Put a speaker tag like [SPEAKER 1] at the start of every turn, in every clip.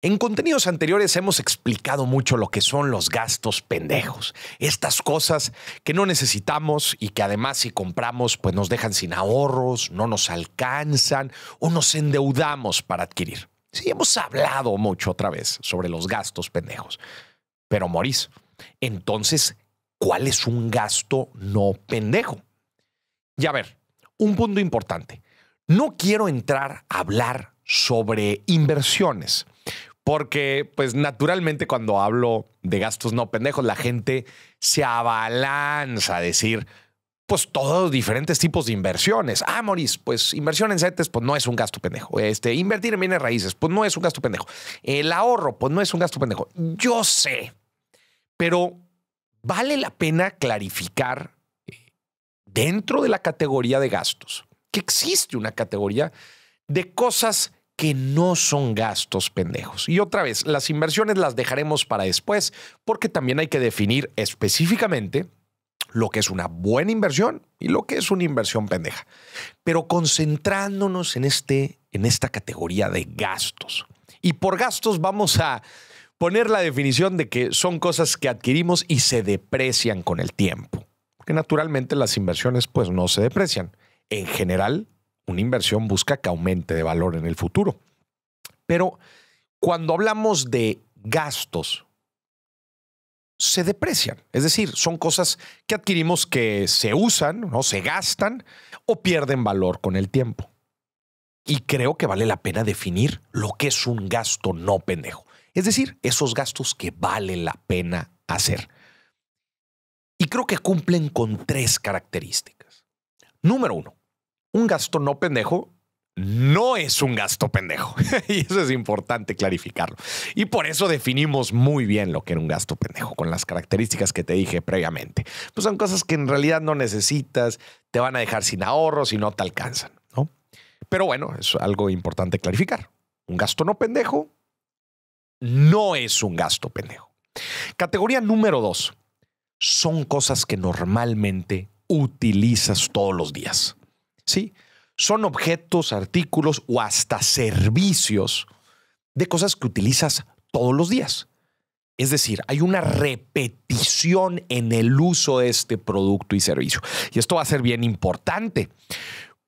[SPEAKER 1] En contenidos anteriores hemos explicado mucho lo que son los gastos pendejos, estas cosas que no necesitamos y que además si compramos pues nos dejan sin ahorros, no nos alcanzan o nos endeudamos para adquirir. Sí, hemos hablado mucho otra vez sobre los gastos pendejos. Pero Maurice, entonces, ¿cuál es un gasto no pendejo? Y a ver, un punto importante. No quiero entrar a hablar sobre inversiones porque pues naturalmente cuando hablo de gastos no pendejos, la gente se abalanza a decir, pues todos diferentes tipos de inversiones. Ah, Moris, pues inversión en CETES, pues no es un gasto pendejo. Este, invertir en bienes raíces, pues no es un gasto pendejo. El ahorro, pues no es un gasto pendejo. Yo sé, pero vale la pena clarificar dentro de la categoría de gastos que existe una categoría de cosas que no son gastos pendejos. Y otra vez, las inversiones las dejaremos para después porque también hay que definir específicamente lo que es una buena inversión y lo que es una inversión pendeja. Pero concentrándonos en, este, en esta categoría de gastos. Y por gastos vamos a poner la definición de que son cosas que adquirimos y se deprecian con el tiempo. Porque naturalmente las inversiones pues no se deprecian. En general una inversión busca que aumente de valor en el futuro. Pero cuando hablamos de gastos, se deprecian. Es decir, son cosas que adquirimos que se usan, ¿no? se gastan o pierden valor con el tiempo. Y creo que vale la pena definir lo que es un gasto no pendejo. Es decir, esos gastos que vale la pena hacer. Y creo que cumplen con tres características. Número uno, un gasto no pendejo no es un gasto pendejo. y eso es importante clarificarlo. Y por eso definimos muy bien lo que era un gasto pendejo, con las características que te dije previamente. Pues son cosas que en realidad no necesitas, te van a dejar sin ahorros y no te alcanzan, ¿no? Pero bueno, es algo importante clarificar. Un gasto no pendejo no es un gasto pendejo. Categoría número dos. Son cosas que normalmente utilizas todos los días. ¿sí? Son objetos, artículos o hasta servicios de cosas que utilizas todos los días. Es decir, hay una repetición en el uso de este producto y servicio. Y esto va a ser bien importante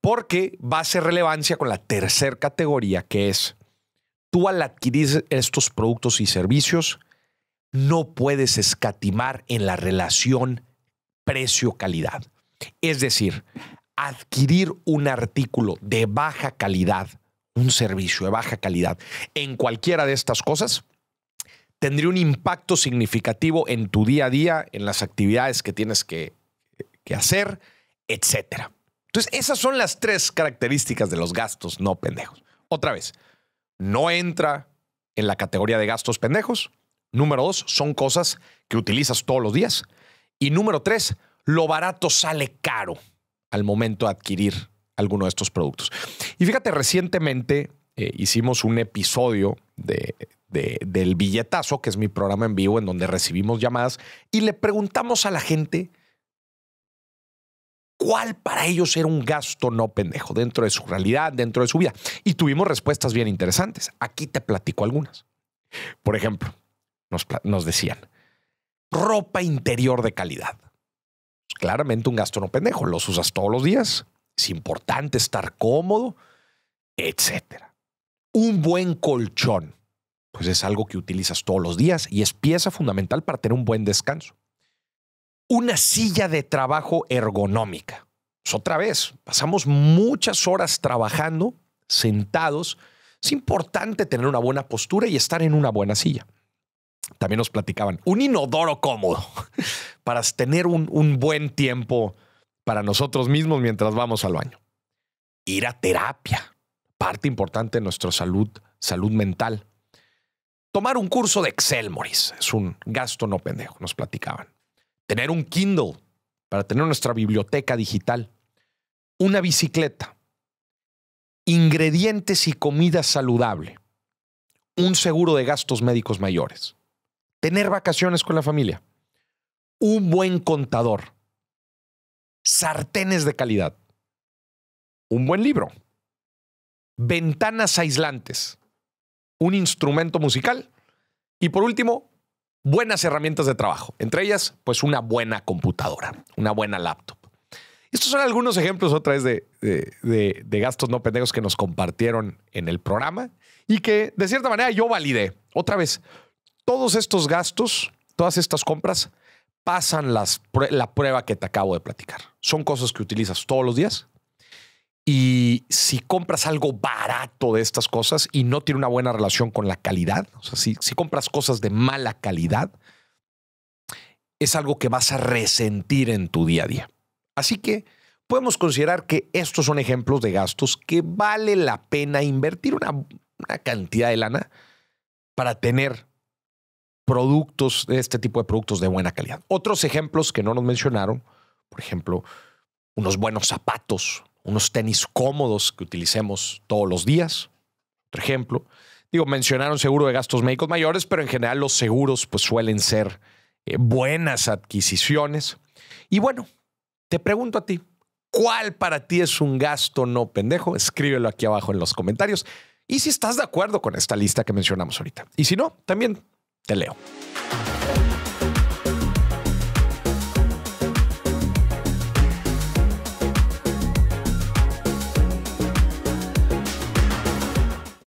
[SPEAKER 1] porque va a ser relevancia con la tercera categoría que es tú al adquirir estos productos y servicios no puedes escatimar en la relación precio-calidad. Es decir, adquirir un artículo de baja calidad, un servicio de baja calidad, en cualquiera de estas cosas, tendría un impacto significativo en tu día a día, en las actividades que tienes que, hacer, etcétera. Entonces, esas son las tres características de los gastos no pendejos. Otra vez, no entra en la categoría de gastos pendejos. Número dos, son cosas que utilizas todos los días. Y número tres, lo barato sale caro al momento de adquirir alguno de estos productos. Y fíjate, recientemente eh, hicimos un episodio de, del billetazo, que es mi programa en vivo en donde recibimos llamadas y le preguntamos a la gente cuál para ellos era un gasto no pendejo dentro de su realidad, dentro de su vida. Y tuvimos respuestas bien interesantes. Aquí te platico algunas. Por ejemplo, nos decían, ropa interior de calidad claramente un gasto no pendejo. Los usas todos los días. Es importante estar cómodo, etcétera. Un buen colchón, pues es algo que utilizas todos los días y es pieza fundamental para tener un buen descanso. Una silla de trabajo ergonómica. Pues, otra vez, pasamos muchas horas trabajando sentados. Es importante tener una buena postura y estar en una buena silla. También nos platicaban un inodoro cómodo para tener un, buen tiempo para nosotros mismos mientras vamos al baño. Ir a terapia, parte importante de nuestra salud, salud mental. Tomar un curso de Excel, Morris, es un gasto no pendejo, nos platicaban. Tener un Kindle para tener nuestra biblioteca digital. Una bicicleta. Ingredientes y comida saludable. Un seguro de gastos médicos mayores. Tener vacaciones con la familia un buen contador, sartenes de calidad, un buen libro, ventanas aislantes, un instrumento musical y por último, buenas herramientas de trabajo, entre ellas pues una buena computadora, una buena laptop. Estos son algunos ejemplos otra vez de, de, gastos no pendejos que nos compartieron en el programa y que de cierta manera yo validé. Otra vez, todos estos gastos, todas estas compras pasan las, la prueba que te acabo de platicar. Son cosas que utilizas todos los días. Y si compras algo barato de estas cosas y no tiene una buena relación con la calidad, o sea, si, si compras cosas de mala calidad, es algo que vas a resentir en tu día a día. Así que podemos considerar que estos son ejemplos de gastos que vale la pena invertir una cantidad de lana para tener productos, este tipo de productos de buena calidad. Otros ejemplos que no nos mencionaron, por ejemplo, unos buenos zapatos, unos tenis cómodos que utilicemos todos los días. Otro ejemplo. Digo, mencionaron seguro de gastos médicos mayores, pero en general los seguros pues suelen ser eh, buenas adquisiciones. Y bueno, te pregunto a ti, ¿cuál para ti es un gasto no pendejo? Escríbelo aquí abajo en los comentarios. Y si estás de acuerdo con esta lista que mencionamos ahorita. Y si no, también Até Léo.